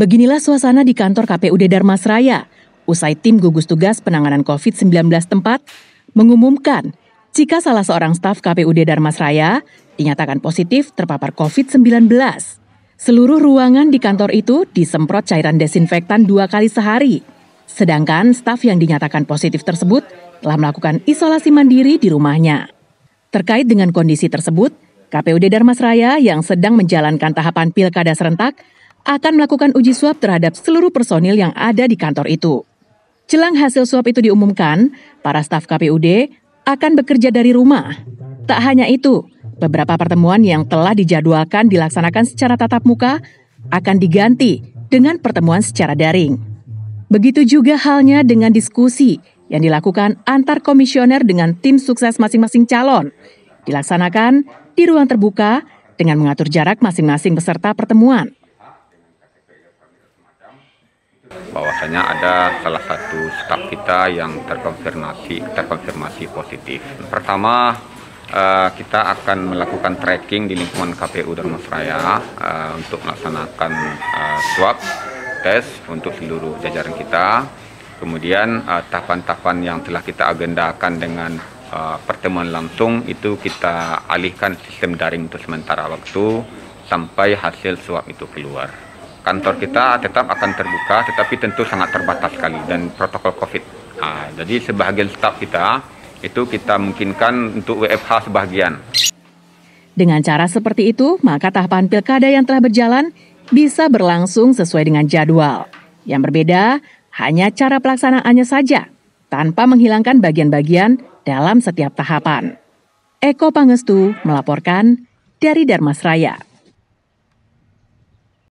Beginilah suasana di kantor KPUD Darmasraya, usai tim gugus tugas penanganan COVID-19 tempat mengumumkan jika salah seorang staf KPUD Darmasraya dinyatakan positif terpapar COVID-19. Seluruh ruangan di kantor itu disemprot cairan desinfektan dua kali sehari. Sedangkan staf yang dinyatakan positif tersebut telah melakukan isolasi mandiri di rumahnya. Terkait dengan kondisi tersebut, KPUD Darmasraya yang sedang menjalankan tahapan pilkada serentak akan melakukan uji swab terhadap seluruh personil yang ada di kantor itu. Jelang hasil swab itu diumumkan, para staf KPUD akan bekerja dari rumah. Tak hanya itu, beberapa pertemuan yang telah dijadwalkan dilaksanakan secara tatap muka akan diganti dengan pertemuan secara daring. Begitu juga halnya dengan diskusi yang dilakukan antar komisioner dengan tim sukses masing-masing calon. Dilaksanakan di ruang terbuka dengan mengatur jarak masing-masing peserta pertemuan. bahwasanya ada salah satu staf kita yang terkonfirmasi terkonfirmasi positif. Pertama eh, kita akan melakukan tracking di lingkungan KPU dan masyarakat eh, untuk melaksanakan eh, swab tes untuk seluruh jajaran kita. Kemudian tahapan-tahapan yang telah kita agendakan dengan pertemuan langsung itu kita alihkan sistem daring untuk sementara waktu sampai hasil swab itu keluar kantor kita tetap akan terbuka, tetapi tentu sangat terbatas sekali dan protokol COVID. Nah, jadi sebagian staf kita itu kita mungkinkan untuk WFH sebagian. Dengan cara seperti itu, maka tahapan pilkada yang telah berjalan bisa berlangsung sesuai dengan jadwal. Yang berbeda hanya cara pelaksanaannya saja, tanpa menghilangkan bagian-bagian dalam setiap tahapan. Eko Pangestu melaporkan dari Darmasraya.